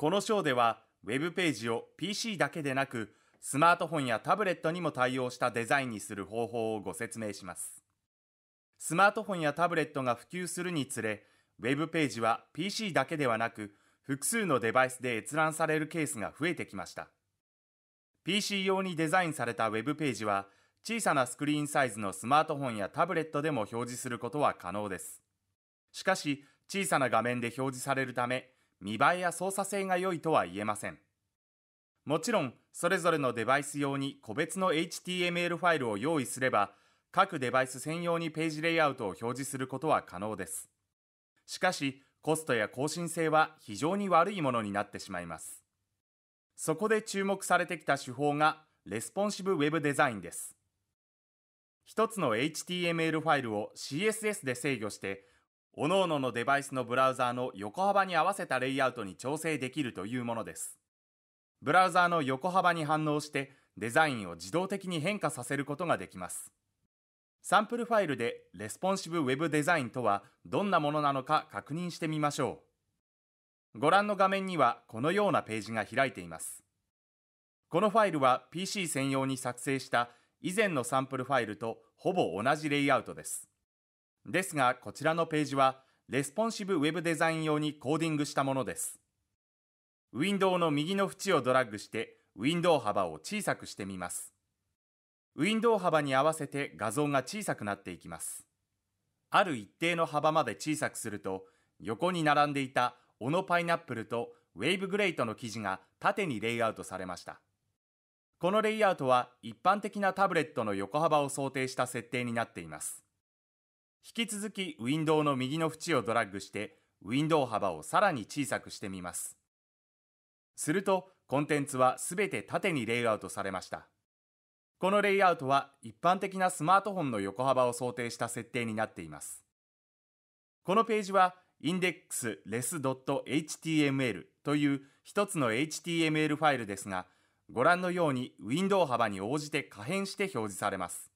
この章では、ウェブページを PC だけでなく、スマートフォンやタブレットにも対応したデザインにする方法をご説明します。スマートフォンやタブレットが普及するにつれ、ウェブページは PC だけではなく、複数のデバイスで閲覧されるケースが増えてきました。PC 用にデザインされたウェブページは、小さなスクリーンサイズのスマートフォンやタブレットでも表示することは可能です。しかし、小さな画面で表示されるため、見栄えや操作性が良いとは言えません。もちろん、それぞれのデバイス用に個別の HTML ファイルを用意すれば、各デバイス専用にページレイアウトを表示することは可能です。しかし、コストや更新性は非常に悪いものになってしまいます。そこで注目されてきた手法が、レスポンシブウェブデザインです。一つの HTML ファイルを CSS で制御して、各々のデバイスのブラウザーの横幅に合わせたレイアウトに調整できるというものです。ブラウザーの横幅に反応してデザインを自動的に変化させることができます。サンプルファイルでレスポンシブウェブデザインとはどんなものなのか確認してみましょう。ご覧の画面にはこのようなページが開いています。このファイルは PC 専用に作成した以前のサンプルファイルとほぼ同じレイアウトです。ですが、こちらのページは、レスポンシブウェブデザイン用にコーディングしたものです。ウィンドウの右の縁をドラッグして、ウィンドウ幅を小さくしてみます。ウィンドウ幅に合わせて画像が小さくなっていきます。ある一定の幅まで小さくすると、横に並んでいたオノパイナップルとウェイブグレイトの記事が縦にレイアウトされました。このレイアウトは一般的なタブレットの横幅を想定した設定になっています。引き続きウィンドウの右の縁をドラッグしてウィンドウ幅をさらに小さくしてみます。するとコンテンツはすべて縦にレイアウトされました。このレイアウトは一般的なスマートフォンの横幅を想定した設定になっています。このページは index.less.html という一つの HTML ファイルですが、ご覧のようにウィンドウ幅に応じて可変して表示されます。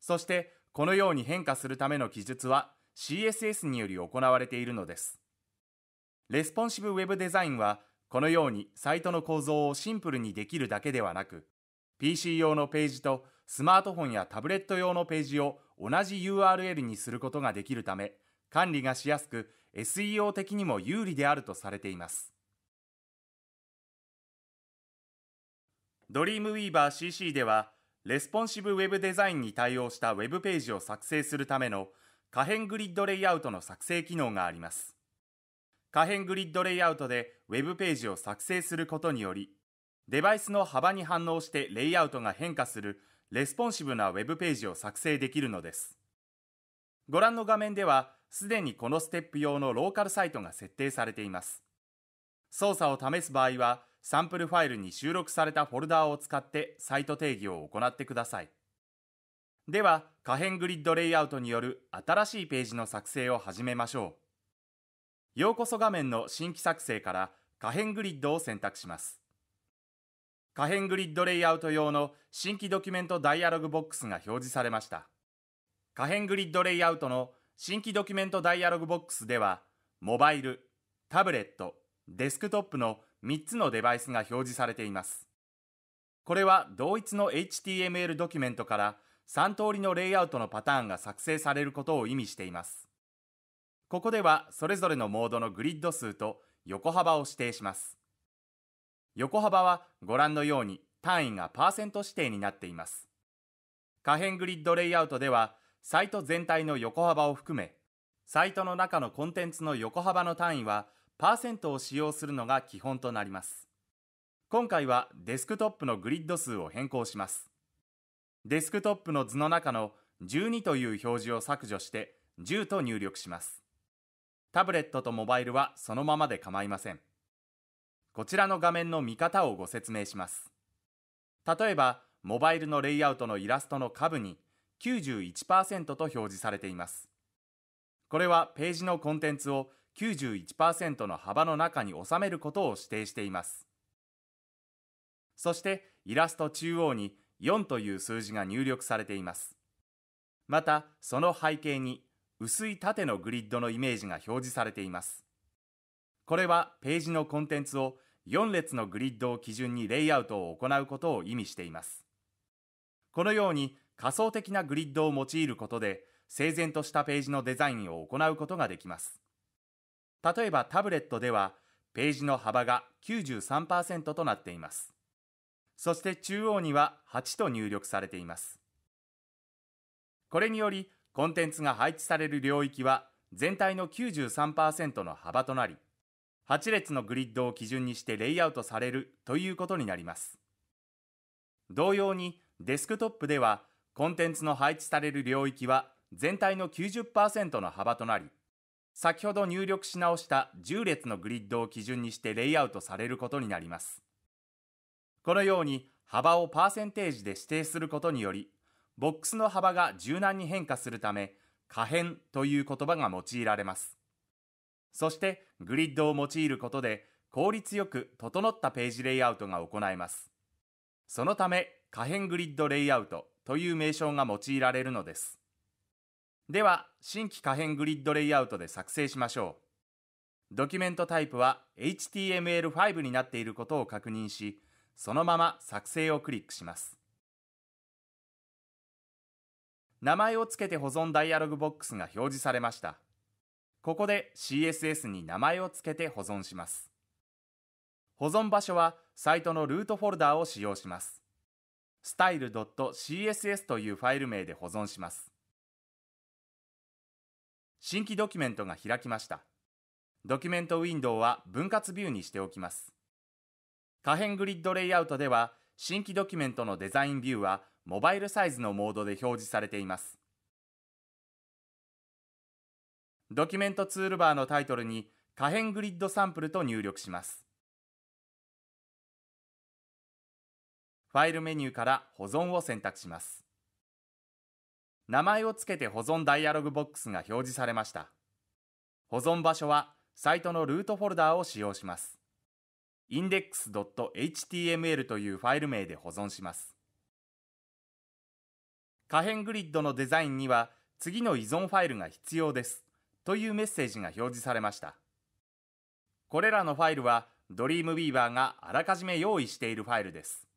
そしてこのように変化するための記述は CSS により行われているのです。レスポンシブウェブデザインは、このようにサイトの構造をシンプルにできるだけではなく、PC 用のページとスマートフォンやタブレット用のページを同じ URL にすることができるため、管理がしやすく SEO 的にも有利であるとされています。ドリームウィーバー CC では、レスポンシブウェブデザインに対応したウェブページを作成するための可変グリッドレイアウトの作成機能があります。可変グリッドレイアウトでウェブページを作成することにより、デバイスの幅に反応してレイアウトが変化するレスポンシブなウェブページを作成できるのです。ご覧の画面では、すでにこのステップ用のローカルサイトが設定されています。操作を試す場合は、サンプルファイルに収録されたフォルダーを使ってサイト定義を行ってください。では、可変グリッドレイアウトによる新しいページの作成を始めましょう。ようこそ画面の新規作成から可変グリッドを選択します。可変グリッドレイアウト用の新規ドキュメントダイアログボックスが表示されました。可変グリッドレイアウトの新規ドキュメントダイアログボックスでは、モバイル、タブレット、デスクトップの3つのデバイスが表示されています。これは同一の HTML ドキュメントから3通りのレイアウトのパターンが作成されることを意味しています。ここではそれぞれのモードのグリッド数と横幅を指定します。横幅はご覧のように単位がパーセント指定になっています。可変グリッドレイアウトではサイト全体の横幅を含め、サイトの中のコンテンツの横幅の単位はパーセントを使用するのが基本となります。今回はデスクトップのグリッド数を変更します。デスクトップの図の中の12という表示を削除して10と入力します。タブレットとモバイルはそのままで構いません。こちらの画面の見方をご説明します。例えば、モバイルのレイアウトのイラストの下部に91%と表示されています。これはページのコンテンツを91%の幅の中に収めることを指定しています。そしてイラスト中央に4という数字が入力されています。またその背景に薄い縦のグリッドのイメージが表示されています。これはページのコンテンツを4列のグリッドを基準にレイアウトを行うことを意味しています。このように仮想的なグリッドを用いることで整然としたページのデザインを行うことができます。例えばタブレットではページの幅が93%となっています。そして中央には8と入力されています。これによりコンテンツが配置される領域は全体の93%の幅となり、8列のグリッドを基準にしてレイアウトされるということになります。同様にデスクトップではコンテンツの配置される領域は全体の90%の幅となり、先ほど入力し直した10列のグリッドを基準にしてレイアウトされることになります。このように幅をパーセンテージで指定することにより、ボックスの幅が柔軟に変化するため、可変という言葉が用いられます。そしてグリッドを用いることで効率よく整ったページレイアウトが行えます。そのため可変グリッドレイアウトという名称が用いられるのです。では、新規可変グリッドレイアウトで作成しましょう。ドキュメントタイプは HTML5 になっていることを確認し、そのまま作成をクリックします。名前を付けて保存ダイアログボックスが表示されました。ここで CSS に名前を付けて保存します。保存場所はサイトのルートフォルダーを使用します。style.css というファイル名で保存します。新規ドキュメントが開きました。ドキュメントウィンドウは分割ビューにしておきます。可変グリッドレイアウトでは、新規ドキュメントのデザインビューはモバイルサイズのモードで表示されています。ドキュメントツールバーのタイトルに可変グリッドサンプルと入力します。ファイルメニューから保存を選択します。名前を付けて保存ダイアログボックスが表示されました。保存場所はサイトのルートフォルダを使用します。index.html というファイル名で保存します。可変グリッドのデザインには次の依存ファイルが必要ですというメッセージが表示されました。これらのファイルはドリームウィーバーがあらかじめ用意しているファイルです。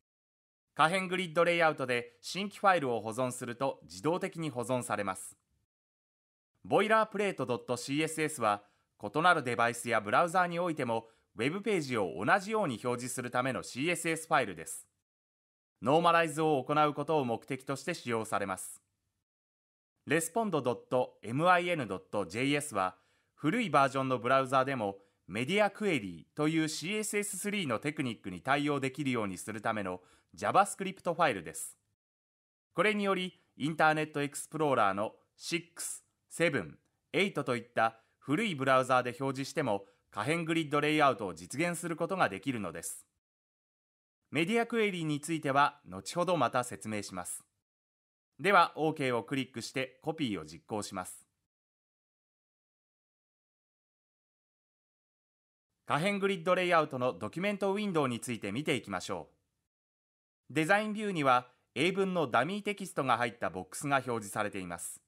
可変グリッドレイアウトで新規ファイルを保存すると自動的に保存されます。ボイラープレート .css は異なるデバイスやブラウザーにおいても Web ページを同じように表示するための CSS ファイルです。ノーマライズを行うことを目的として使用されます。respond.min.js は古いバージョンのブラウザーでもメディアクエリーという CSS3 のテクニックに対応できるようにするための JavaScript ファイルです。これにより、インターネットエクスプローラーの6、7、8といった古いブラウザーで表示しても可変グリッドレイアウトを実現することができるのです。メディアクエリーについては後ほどまた説明します。では OK をクリックしてコピーを実行します。可変グリッドレイアウトのドキュメントウィンドウについて見ていきましょう。デザインビューには英文のダミーテキストが入ったボックスが表示されています。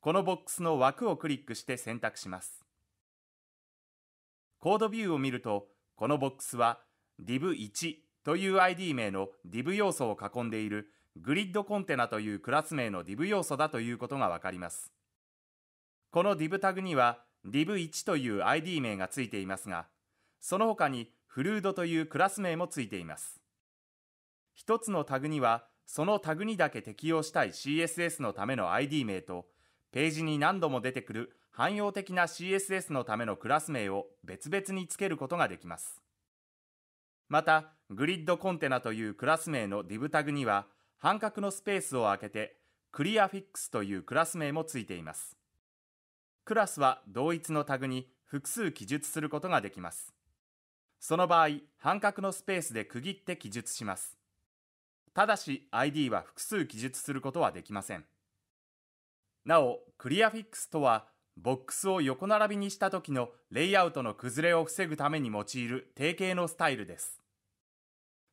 このボックスの枠をクリックして選択します。コードビューを見ると、このボックスは div1 という ID 名の div 要素を囲んでいるグリッドコンテナというクラス名の div 要素だということがわかります。この div タグには div1 という ID 名がついていますが、その他にフルードというクラス名もついています。一つのタグには、そのタグにだけ適用したい CSS のための ID 名と、ページに何度も出てくる汎用的な CSS のためのクラス名を別々につけることができます。また、グリッドコンテナというクラス名の div タグには、半角のスペースを空けて、クリアフィックスというクラス名もついています。クラスは同一のタグに複数記述することができます。その場合、半角のスペースで区切って記述します。ただし ID は複数記述することはできません。なお、クリアフィックスとは、ボックスを横並びにした時のレイアウトの崩れを防ぐために用いる定型のスタイルです。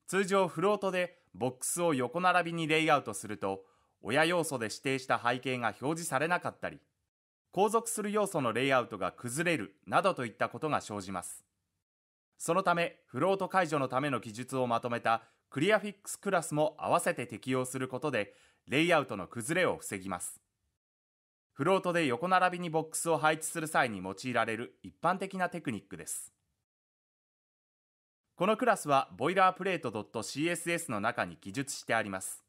通常フロートでボックスを横並びにレイアウトすると、親要素で指定した背景が表示されなかったり、後続する要素のレイアウトが崩れるなどといったことが生じます。そのため、フロート解除のための記述をまとめたクリアフィックスクラスも合わせて適用することで、レイアウトの崩れを防ぎます。フロートで横並びにボックスを配置する際に用いられる一般的なテクニックです。このクラスはボイラープレート c s s の中に記述してあります。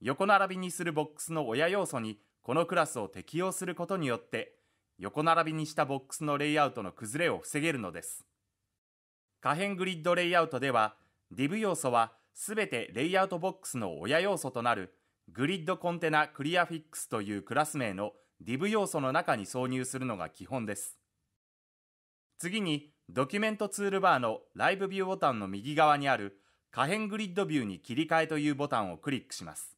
横並びにするボックスの親要素にこのクラスを適用することによって横並びにしたボックスのレイアウトの崩れを防げるのです可変グリッドレイアウトでは DIV 要素は全てレイアウトボックスの親要素となるグリッドコンテナクリアフィックスというクラス名の DIV 要素の中に挿入するのが基本です次にドキュメントツールバーのライブビューボタンの右側にある可変グリッドビューに切り替えというボタンをクリックします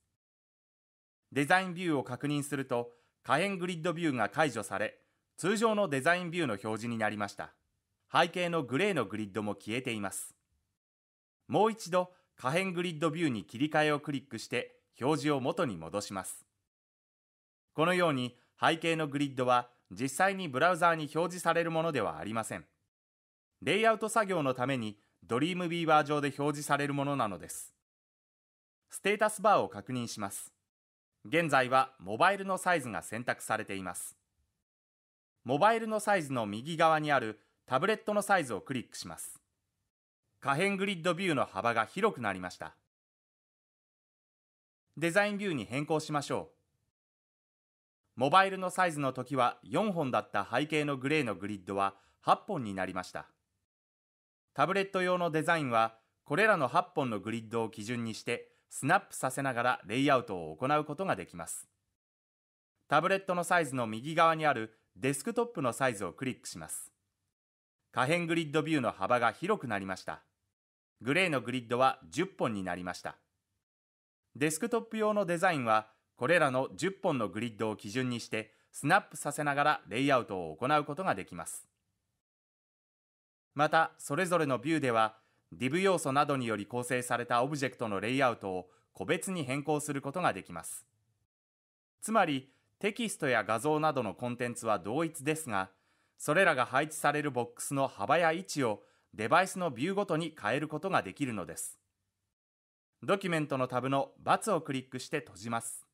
デザインビューを確認すると、可変グリッドビューが解除され、通常のデザインビューの表示になりました。背景のグレーのグリッドも消えています。もう一度、可変グリッドビューに切り替えをクリックして、表示を元に戻します。このように、背景のグリッドは実際にブラウザーに表示されるものではありません。レイアウト作業のためにドリームビーバー上で表示されるものなのです。ステータスバーを確認します。現在はモバイルのサイズが選択されています。モバイルのサイズの右側にあるタブレットのサイズをクリックします。可変グリッドビューの幅が広くなりました。デザインビューに変更しましょう。モバイルのサイズの時は4本だった背景のグレーのグリッドは8本になりました。タブレット用のデザインはこれらの8本のグリッドを基準にしてスナップさせながらレイアウトを行うことができます。タブレットのサイズの右側にあるデスクトップのサイズをクリックします。可変グリッドビューの幅が広くなりました。グレーのグリッドは10本になりました。デスクトップ用のデザインは、これらの10本のグリッドを基準にして、スナップさせながらレイアウトを行うことができます。また、それぞれのビューでは、DIV 要素などにより構成されたオブジェクトのレイアウトを個別に変更することができます。つまり、テキストや画像などのコンテンツは同一ですが、それらが配置されるボックスの幅や位置をデバイスのビューごとに変えることができるのです。ドキュメントのタブの×をクリックして閉じます。